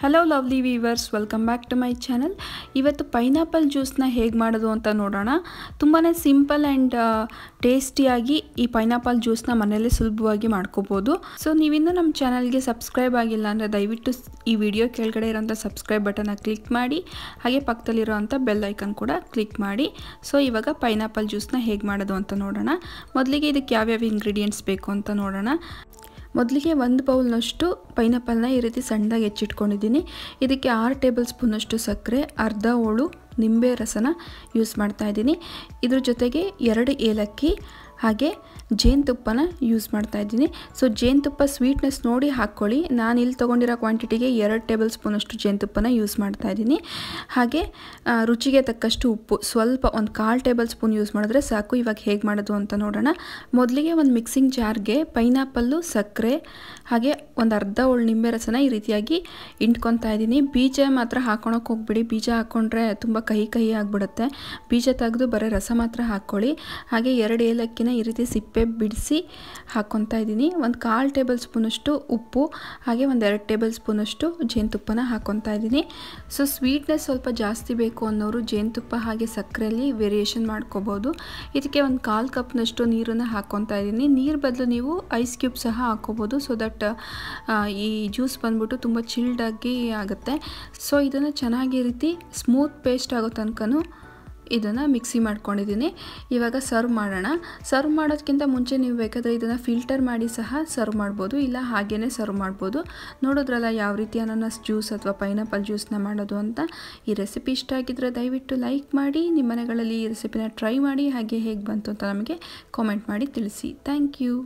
hello lovely viewers welcome back to my channel ಇವತ್ತು pineapple ಜ್ಯೂಸ್ನ ಹೇಗೆ ಮಾಡೋದು ಅಂತ ನೋಡೋಣ ತುಂಬಾ ಸಿಂಪಲ್ ಆ್ಯಂಡ್ ಟೇಸ್ಟಿಯಾಗಿ ಈ ಪೈನಾಪಲ್ ಜ್ಯೂಸ್ನ ಮನೆಯಲ್ಲೇ ಸುಲಭವಾಗಿ ಮಾಡ್ಕೋಬೋದು ಸೊ ನೀವಿನ್ನೂ ನಮ್ಮ ಚಾನಲ್ಗೆ ಸಬ್ಸ್ಕ್ರೈಬ್ ಆಗಿಲ್ಲ ಅಂದರೆ ದಯವಿಟ್ಟು ಈ ವಿಡಿಯೋ ಕೆಳಗಡೆ ಇರೋಂಥ ಸಬ್ಸ್ಕ್ರೈಬ್ ಬಟನ್ನ ಕ್ಲಿಕ್ ಮಾಡಿ ಹಾಗೆ ಪಕ್ಕದಲ್ಲಿರೋವಂಥ ಬೆಲ್ ಐಕನ್ ಕೂಡ ಕ್ಲಿಕ್ ಮಾಡಿ ಸೊ ಇವಾಗ ಪೈನಾಪಲ್ ಜ್ಯೂಸ್ನ ಹೇಗೆ ಮಾಡೋದು ಅಂತ ನೋಡೋಣ ಮೊದಲಿಗೆ ಇದಕ್ಕೆ ಯಾವ್ಯಾವ ಇಂಗ್ರೀಡಿಯೆಂಟ್ಸ್ ಬೇಕು ಅಂತ ನೋಡೋಣ ಮೊದಲಿಗೆ ಒಂದು ಬೌಲ್ನಷ್ಟು ಪೈನಾಪಲ್ನ ಈ ರೀತಿ ಸಣ್ಣದಾಗಿ ಹೆಚ್ಚಿಟ್ಕೊಂಡಿದ್ದೀನಿ ಇದಕ್ಕೆ ಆರು ಟೇಬಲ್ ಸ್ಪೂನಷ್ಟು ಸಕ್ಕರೆ ಅರ್ಧ ಹೋಳು ನಿಂಬೆ ರಸನ ಯೂಸ್ ಮಾಡ್ತಾ ಇದ್ದೀನಿ ಇದ್ರ ಜೊತೆಗೆ ಎರಡು ಏಲಕ್ಕಿ ಹಾಗೆ ಜೇನುತುಪ್ಪನ ಯೂಸ್ ಮಾಡ್ತಾ ಇದ್ದೀನಿ ಸೊ ಜೇನುತುಪ್ಪ ಸ್ವೀಟ್ನೆಸ್ ನೋಡಿ ಹಾಕ್ಕೊಳ್ಳಿ ನಾನು ಇಲ್ಲಿ ತೊಗೊಂಡಿರೋ ಕ್ವಾಂಟಿಟಿಗೆ ಎರಡು ಟೇಬಲ್ ಸ್ಪೂನಷ್ಟು ಜೇನುತುಪ್ಪನ ಯೂಸ್ ಮಾಡ್ತಾ ಇದ್ದೀನಿ ಹಾಗೆ ರುಚಿಗೆ ತಕ್ಕಷ್ಟು ಉಪ್ಪು ಸ್ವಲ್ಪ ಒಂದು ಕಾಲು ಟೇಬಲ್ ಸ್ಪೂನ್ ಯೂಸ್ ಮಾಡಿದ್ರೆ ಸಾಕು ಇವಾಗ ಹೇಗೆ ಮಾಡೋದು ಅಂತ ನೋಡೋಣ ಮೊದಲಿಗೆ ಒಂದು ಮಿಕ್ಸಿಂಗ್ ಜಾರ್ಗೆ ಪೈನಾಪಲ್ಲು ಸಕ್ಕರೆ ಹಾಗೆ ಒಂದು ಅರ್ಧ ಒಳ್ಳೆ ನಿಂಬೆ ರಸನ ಈ ರೀತಿಯಾಗಿ ಇಂಟ್ಕೊತಾ ಇದ್ದೀನಿ ಬೀಜ ಮಾತ್ರ ಹಾಕೊಳಕ್ಕೆ ಹೋಗ್ಬಿಡಿ ಬೀಜ ಹಾಕ್ಕೊಂಡ್ರೆ ತುಂಬ ಕಹಿ ಕಹಿ ಆಗಿಬಿಡುತ್ತೆ ಬೀಜ ತೆಗೆದು ಬರೀ ರಸ ಮಾತ್ರ ಹಾಕ್ಕೊಳ್ಳಿ ಹಾಗೆ ಎರಡು ಏಲಕ್ಕಿ ಈ ರೀತಿ ಸಿಪ್ಪೆ ಬಿಡಿಸಿ ಹಾಕ್ಕೊತಾ ಇದ್ದೀನಿ ಒಂದು ಕಾಲು ಟೇಬಲ್ ಸ್ಪೂನಷ್ಟು ಉಪ್ಪು ಹಾಗೆ ಒಂದು ಎರಡು ಟೇಬಲ್ ಸ್ಪೂನಷ್ಟು ಜೇನುತುಪ್ಪನ ಹಾಕ್ಕೊತಾ ಇದ್ದೀನಿ ಸೊ ಸ್ವೀಟ್ನೆಸ್ ಸ್ವಲ್ಪ ಜಾಸ್ತಿ ಬೇಕು ಅನ್ನೋರು ಜೇನುತುಪ್ಪ ಹಾಗೆ ಸಕ್ಕರೆಯಲ್ಲಿ ವೇರಿಯೇಷನ್ ಮಾಡ್ಕೋಬೋದು ಇದಕ್ಕೆ ಒಂದು ಕಾಲು ಕಪ್ನಷ್ಟು ನೀರನ್ನು ಹಾಕ್ಕೊತಾ ಇದ್ದೀನಿ ನೀರು ಬದಲು ನೀವು ಐಸ್ ಕ್ಯೂಬ್ ಸಹ ಹಾಕ್ಕೋಬೋದು ಸೊ ದಟ್ ಈ ಜ್ಯೂಸ್ ಬಂದ್ಬಿಟ್ಟು ತುಂಬ ಚಿಲ್ಡಾಗಿ ಆಗುತ್ತೆ ಸೊ ಇದನ್ನು ಚೆನ್ನಾಗಿ ರೀತಿ ಸ್ಮೂತ್ ಪೇಸ್ಟ್ ಆಗೋ ತನಕ ಇದನ್ನು ಮಿಕ್ಸಿ ಮಾಡ್ಕೊಂಡಿದ್ದೀನಿ ಇವಾಗ ಸರ್ವ್ ಮಾಡೋಣ ಸರ್ವ್ ಮಾಡೋದಕ್ಕಿಂತ ಮುಂಚೆ ನೀವು ಬೇಕಾದರೆ ಇದನ್ನು ಫಿಲ್ಟರ್ ಮಾಡಿ ಸಹ ಸರ್ವ್ ಮಾಡ್ಬೋದು ಇಲ್ಲ ಹಾಗೇ ಸರ್ವ್ ಮಾಡ್ಬೋದು ನೋಡೋದ್ರಲ್ಲ ಯಾವ ರೀತಿ ಅನಾನಸ್ ಜ್ಯೂಸ್ ಅಥವಾ ಪೈನಾಪಲ್ ಜ್ಯೂಸನ್ನ ಮಾಡೋದು ಅಂತ ಈ ರೆಸಿಪಿ ಇಷ್ಟ ಆಗಿದ್ದರೆ ದಯವಿಟ್ಟು ಲೈಕ್ ಮಾಡಿ ನಿಮ್ಮ ಮನೆಗಳಲ್ಲಿ ಈ ರೆಸಿಪಿನ ಟ್ರೈ ಮಾಡಿ ಹಾಗೆ ಹೇಗೆ ಬಂತು ಅಂತ ನಮಗೆ ಕಾಮೆಂಟ್ ಮಾಡಿ ತಿಳಿಸಿ ಥ್ಯಾಂಕ್ ಯು